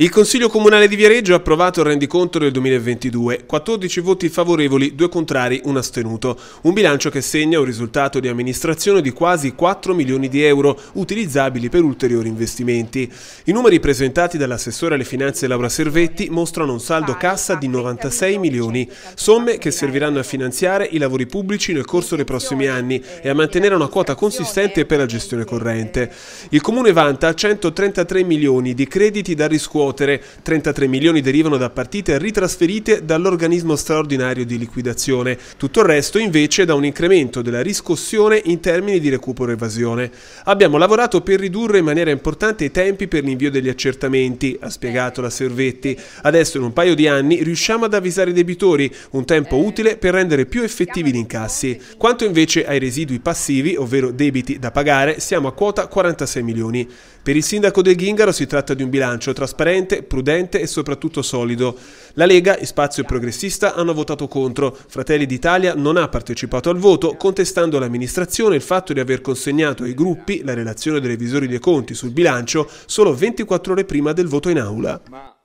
Il Consiglio Comunale di Viareggio ha approvato il rendiconto del 2022, 14 voti favorevoli, 2 contrari, 1 astenuto. Un bilancio che segna un risultato di amministrazione di quasi 4 milioni di euro, utilizzabili per ulteriori investimenti. I numeri presentati dall'assessore alle finanze Laura Servetti mostrano un saldo cassa di 96 milioni, somme che serviranno a finanziare i lavori pubblici nel corso dei prossimi anni eh, e a mantenere una quota consistente per la gestione eh, corrente. Eh. Il Comune vanta 133 milioni di crediti da riscuotere potere, 33 milioni derivano da partite ritrasferite dall'organismo straordinario di liquidazione, tutto il resto invece da un incremento della riscossione in termini di recupero evasione. Abbiamo lavorato per ridurre in maniera importante i tempi per l'invio degli accertamenti, ha spiegato la Servetti. Adesso in un paio di anni riusciamo ad avvisare i debitori, un tempo utile per rendere più effettivi gli incassi. Quanto invece ai residui passivi, ovvero debiti da pagare, siamo a quota 46 milioni. Per il sindaco del Ghingaro si tratta di un bilancio trasparente trasparente, prudente e soprattutto solido. La Lega, e Spazio Progressista hanno votato contro, Fratelli d'Italia non ha partecipato al voto, contestando l'amministrazione il fatto di aver consegnato ai gruppi la relazione dei revisori dei conti sul bilancio solo 24 ore prima del voto in aula.